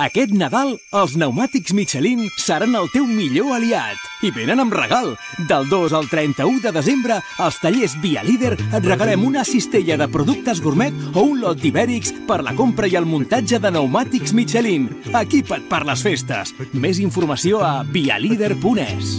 Aquest Nadal, els pneumàtics Michelin seran el teu millor aliat. I venen amb regal. Del 2 al 31 de desembre, als tallers Via Líder et regalem una cistella de productes gourmet o un lot d'ibèrics per la compra i el muntatge de pneumàtics Michelin. Equipa't per les festes. Més informació a vialider.es.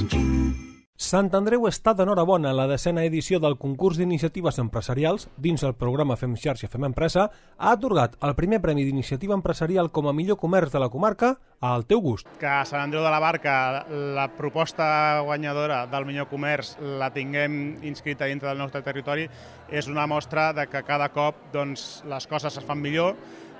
Sant Andreu està d'enhorabona en la decena edició del concurs d'iniciatives empresarials dins el programa Fem xarxa, Fem empresa, ha atorgat el primer premi d'iniciativa empresarial com a millor comerç de la comarca al teu gust. Que a Sant Andreu de la Barca la proposta guanyadora del millor comerç la tinguem inscrita dintre del nostre territori és una mostra de que cada cop doncs, les coses es fan millor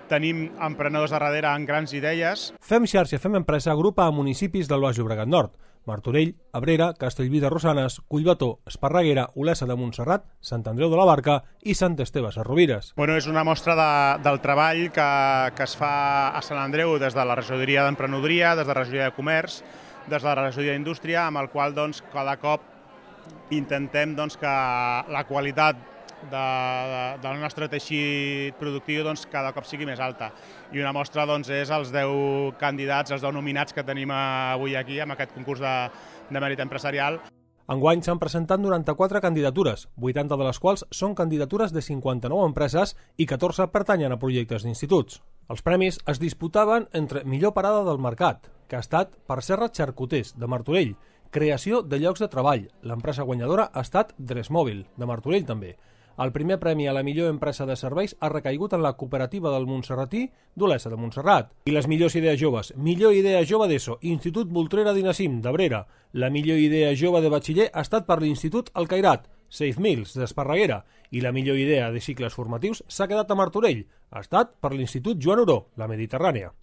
tenim emprenedors a darrere amb grans idees. Fem xarxa, fem empresa, agrupa a municipis del Baix Llobregat Nord. Martorell, Abrera, Castellví de Rosanes, Collbató, Esparreguera, Olesa de Montserrat, Sant Andreu de la Barca i Sant Esteve Rovires. Bueno, és una mostra de, del treball que, que es fa a Sant Andreu des de la regidoria d'emprenedoria, des de la regidoria de comerç, des de la regidoria d'indústria, amb el qual doncs, cada cop intentem doncs, que la qualitat de, de, del nostre teixit productiu doncs, cada cop sigui més alta. I una mostra doncs, és els 10 candidats, els 10 nominats que tenim avui aquí amb aquest concurs de, de mèrit empresarial. Enguany s'han presentat 94 candidatures, 80 de les quals són candidatures de 59 empreses i 14 pertanyen a projectes d'instituts. Els premis es disputaven entre millor parada del mercat, que ha estat per Serra Xarcuters, de Martorell, creació de llocs de treball. L'empresa guanyadora ha estat Dresmòbil, de Martorell també. El primer premi a la millor empresa de serveis ha recaigut en la cooperativa del Montserratí d'Olesa de Montserrat. I les millors idees joves. Millor idea jove d'ESO, Institut Voltrera d'Inacim, d'Abrera. La millor idea jove de batxiller ha estat per l'Institut El Cairat, Safe Mills, d'Esparreguera, i la millor idea de cicles formatius s'ha quedat a Martorell, ha estat per l'Institut Joan Oró, la Mediterrània.